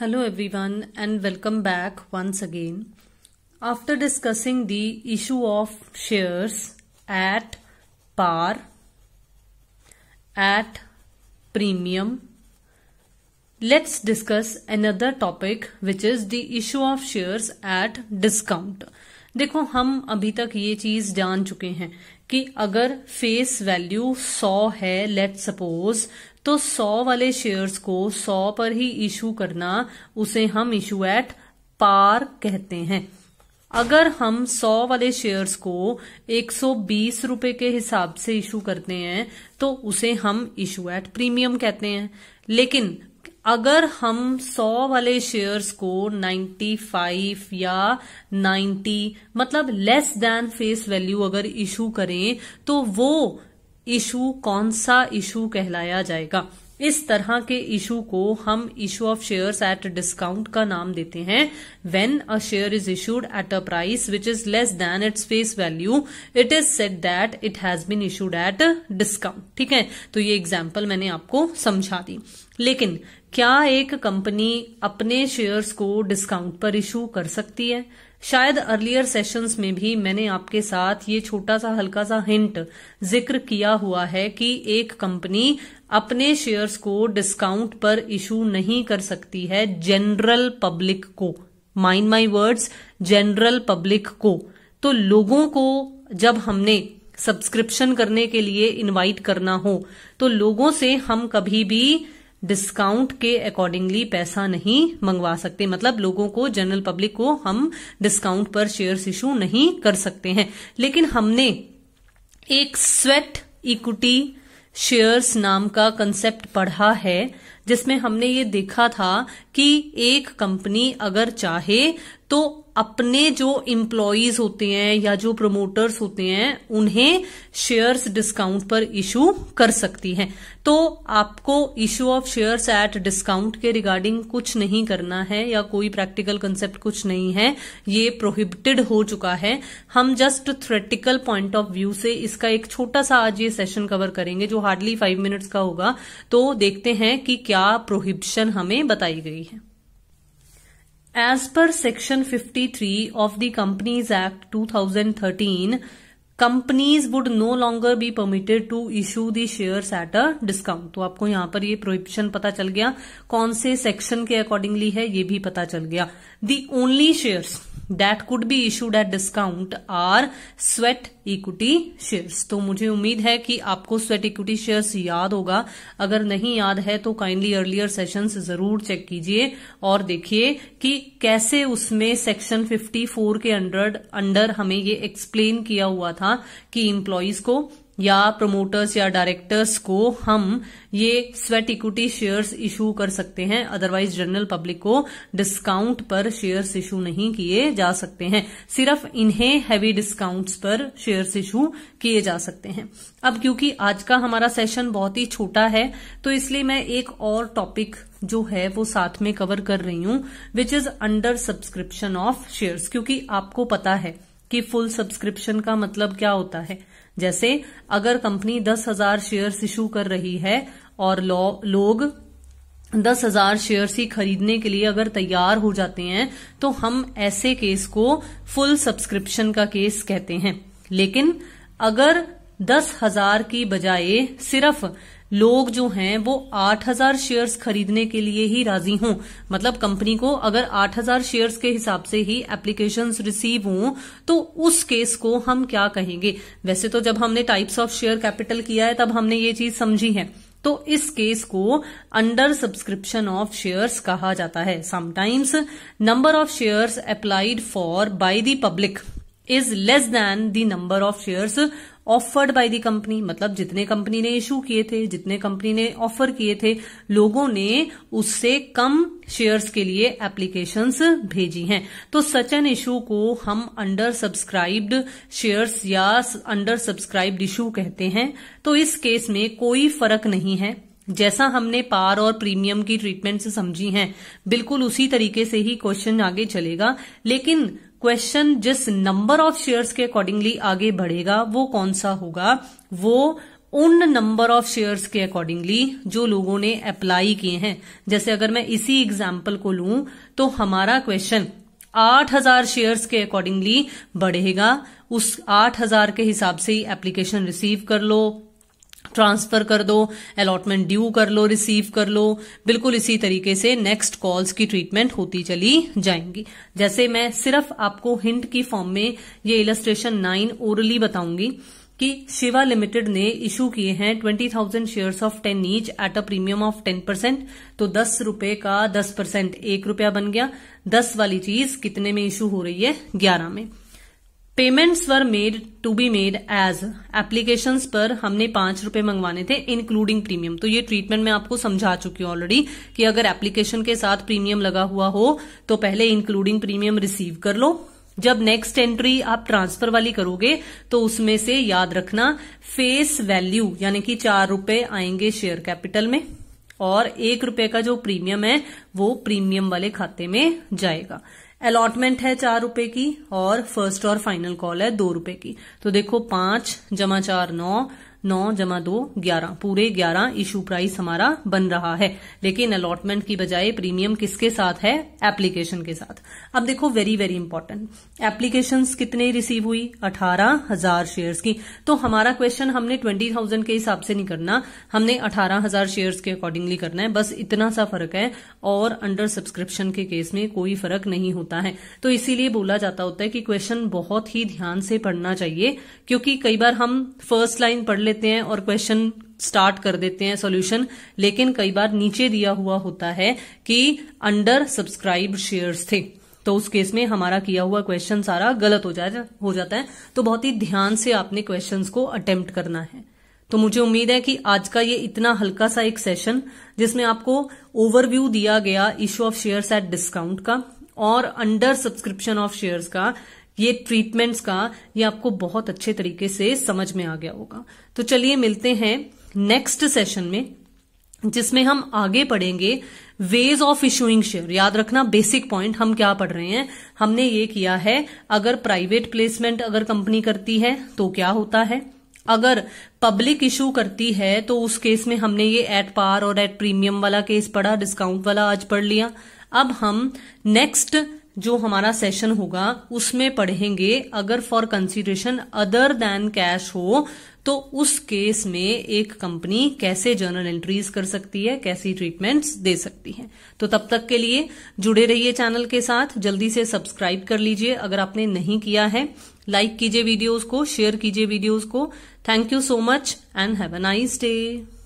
hello everyone and welcome back once again after discussing the issue of shares at par at premium let's discuss another topic which is the issue of shares at discount देखो हम अभी तक ये चीज जान चुके हैं कि अगर फेस वैल्यू सौ है लेट्स सपोज तो 100 वाले शेयर्स को 100 पर ही इशू करना उसे हम इशू एट पार कहते हैं अगर हम 100 वाले शेयर्स को बीस रुपए के हिसाब से इशू करते हैं तो उसे हम इशू एट प्रीमियम कहते हैं लेकिन अगर हम 100 वाले शेयर्स को 95 या 90 मतलब लेस देन फेस वैल्यू अगर इशू करें तो वो इशू कौन सा इशू कहलाया जाएगा इस तरह के इशू को हम issue of shares at discount का नाम देते हैं when a share is issued at a price which is less than its face value it is said that it has been issued at discount ठीक है तो ये एग्जाम्पल मैंने आपको समझा दी लेकिन क्या एक कंपनी अपने शेयर्स को डिस्काउंट पर इशू कर सकती है शायद अर्लियर सेशंस में भी मैंने आपके साथ ये छोटा सा हल्का सा हिंट जिक्र किया हुआ है कि एक कंपनी अपने शेयर्स को डिस्काउंट पर इशू नहीं कर सकती है जनरल पब्लिक को mind my words general public को तो लोगों को जब हमने सब्सक्रिप्शन करने के लिए इनवाइट करना हो तो लोगों से हम कभी भी डिस्काउंट के अकॉर्डिंगली पैसा नहीं मंगवा सकते मतलब लोगों को जनरल पब्लिक को हम डिस्काउंट पर शेयर्स इशू नहीं कर सकते हैं लेकिन हमने एक स्वेट इक्विटी शेयर्स नाम का कंसेप्ट पढ़ा है जिसमें हमने ये देखा था कि एक कंपनी अगर चाहे तो अपने जो इम्प्लॉयज होते हैं या जो प्रमोटर्स होते हैं उन्हें शेयर्स डिस्काउंट पर इशू कर सकती है तो आपको issue of shares at discount के रिगार्डिंग कुछ नहीं करना है या कोई प्रैक्टिकल कंसेप्ट कुछ नहीं है ये प्रोहिबिटेड हो चुका है हम just theoretical point of view से इसका एक छोटा सा आज ये सेशन कवर करेंगे जो हार्डली फाइव मिनट्स का होगा तो देखते हैं कि क्या क्या प्रोहिबिशन हमें बताई गई है as per section 53 of the companies act 2013 companies would no longer be permitted to issue the shares at a discount तो आपको यहां पर ये प्रोहिबिशन पता चल गया कौन से सेक्शन के अकॉर्डिंगली है ये भी पता चल गया the only shares that could be issued at discount are sweat equity shares तो मुझे उम्मीद है कि आपको स्वेट इक्विटी शेयर्स याद होगा अगर नहीं याद है तो काइंडली अर्लियर सेशन जरूर चेक कीजिए और देखिए कि कैसे उसमें सेक्शन फिफ्टी फोर के अंडर अंडर हमें ये एक्सप्लेन किया हुआ था कि इम्प्लॉयज को या प्रमोटर्स या डायरेक्टर्स को हम ये स्वेट इक्विटी शेयर्स इशू कर सकते हैं अदरवाइज जनरल पब्लिक को डिस्काउंट पर शेयर्स इशू नहीं किए जा सकते हैं सिर्फ इन्हें हैवी डिस्काउंट्स पर शेयर्स इशू किए जा सकते हैं अब क्योंकि आज का हमारा सेशन बहुत ही छोटा है तो इसलिए मैं एक और टॉपिक जो है वो साथ में कवर कर रही हूं which is under subscription of shares क्योंकि आपको पता है कि फुल सब्सक्रिप्शन का मतलब क्या होता है जैसे अगर कंपनी दस हजार शेयर इशू कर रही है और लोग दस हजार शेयर्स ही खरीदने के लिए अगर तैयार हो जाते हैं तो हम ऐसे केस को फुल सब्सक्रिप्शन का केस कहते हैं लेकिन अगर दस हजार की बजाय सिर्फ लोग जो हैं वो 8000 शेयर्स खरीदने के लिए ही राजी हों मतलब कंपनी को अगर 8000 शेयर्स के हिसाब से ही एप्लीकेशंस रिसीव हों तो उस केस को हम क्या कहेंगे वैसे तो जब हमने टाइप्स ऑफ शेयर कैपिटल किया है तब हमने ये चीज समझी है तो इस केस को अंडर सब्सक्रिप्शन ऑफ शेयर्स कहा जाता है sometimes number of shares applied for by the public is less than the number of shares offered by the company मतलब जितने कंपनी ने इशू किए थे जितने कंपनी ने ऑफर किए थे लोगों ने उससे कम शेयर्स के लिए एप्लीकेशंस भेजी हैं तो सच एन इशू को हम अंडर सब्सक्राइब्ड शेयर्स या अंडर सब्सक्राइब्ड इशू कहते हैं तो इस केस में कोई फर्क नहीं है जैसा हमने पार और प्रीमियम की ट्रीटमेंट से समझी है बिल्कुल उसी तरीके से ही क्वेश्चन आगे चलेगा लेकिन क्वेश्चन जिस नंबर ऑफ शेयर्स के अकॉर्डिंगली आगे बढ़ेगा वो कौन सा होगा वो उन नंबर ऑफ शेयर्स के अकॉर्डिंगली जो लोगों ने अप्लाई किए हैं जैसे अगर मैं इसी एग्जाम्पल को लू तो हमारा क्वेश्चन आठ हजार शेयर्स के अकॉर्डिंगली बढ़ेगा उस आठ हजार के हिसाब से ही एप्लीकेशन रिसीव कर लो ट्रांसफर कर दो अलॉटमेंट ड्यू कर लो रिसीव कर लो बिल्कुल इसी तरीके से नेक्स्ट कॉल्स की ट्रीटमेंट होती चली जाएंगी जैसे मैं सिर्फ आपको हिंट की फॉर्म में ये इलस्ट्रेशन नाइन ओरली बताऊंगी कि शिवा लिमिटेड ने इशू किए हैं twenty thousand of ten each at a premium of ten percent तो दस रूपये का दस परसेंट एक रूपया बन गया दस वाली चीज कितने में इशू हो रही है ग्यारह में payments were made to be made as applications पर हमने पांच रुपए मंगवाने थे इंक्लूडिंग प्रीमियम तो ये ट्रीटमेंट मैं आपको समझा चुकी हूं ऑलरेडी कि अगर एप्लीकेशन के साथ प्रीमियम लगा हुआ हो तो पहले इंक्लूडिंग प्रीमियम रिसीव कर लो जब नेक्स्ट एंट्री आप ट्रांसफर वाली करोगे तो उसमें से याद रखना फेस वैल्यू यानी कि चार रुपए आएंगे शेयर कैपिटल में और एक रुपए का जो प्रीमियम है वो प्रीमियम वाले खाते में जाएगा अलॉटमेंट है चार रुपए की और फर्स्ट और फाइनल कॉल है दो रुपए की तो देखो पांच जमा चार नौ नौ जमा दो ग्यारह पूरे ग्यारह इशू प्राइस हमारा बन रहा है लेकिन अलॉटमेंट की बजाय प्रीमियम किसके साथ है एप्लीकेशन के साथ अब देखो वेरी वेरी इंपॉर्टेंट एप्लीकेशन कितने रिसीव हुई अठारह हजार शेयर की तो हमारा क्वेश्चन हमने ट्वेंटी थाउजेंड के हिसाब से नहीं करना हमने अठारह हजार शेयर के अकॉर्डिंगली करना है बस इतना सा फर्क है और अंडर सब्सक्रिप्शन के केस में कोई फर्क नहीं होता है तो इसीलिए बोला जाता होता है कि क्वेश्चन बहुत ही ध्यान से पढ़ना चाहिए क्योंकि कई बार हम फर्स्ट लाइन पढ़ लेते लेते हैं और क्वेश्चन स्टार्ट कर देते हैं सॉल्यूशन लेकिन कई बार नीचे दिया हुआ होता है कि अंडर सब्सक्राइब शेयर्स थे तो उस केस में हमारा किया हुआ क्वेश्चन सारा गलत हो जाए हो जाता है तो बहुत ही ध्यान से आपने क्वेश्चन को अटेम्प्ट करना है तो मुझे उम्मीद है कि आज का ये इतना हल्का सा एक सेशन जिसमें आपको ओवरव्यू दिया गया issue of shares at discount का और अंडर सब्सक्रिप्शन ऑफ शेयर्स का ये ट्रीटमेंट्स का ये आपको बहुत अच्छे तरीके से समझ में आ गया होगा तो चलिए मिलते हैं नेक्स्ट सेशन में जिसमें हम आगे पढ़ेंगे वेज ऑफ इशूइंग शेयर याद रखना बेसिक पॉइंट हम क्या पढ़ रहे हैं हमने ये किया है अगर प्राइवेट प्लेसमेंट अगर कंपनी करती है तो क्या होता है अगर पब्लिक इशू करती है तो उस केस में हमने ये एट पार और एट प्रीमियम वाला केस पढ़ा डिस्काउंट वाला आज पढ़ लिया अब हम नेक्स्ट जो हमारा सेशन होगा उसमें पढ़ेंगे अगर for consideration other than cash हो तो उस केस में एक कंपनी कैसे जर्नल एंट्रीज कर सकती है कैसी ट्रीटमेंट्स दे सकती है तो तब तक के लिए जुड़े रहिए चैनल के साथ जल्दी से सब्सक्राइब कर लीजिए अगर आपने नहीं किया है लाइक कीजिए वीडियोस को शेयर कीजिए वीडियोस को thank you so much and have a nice day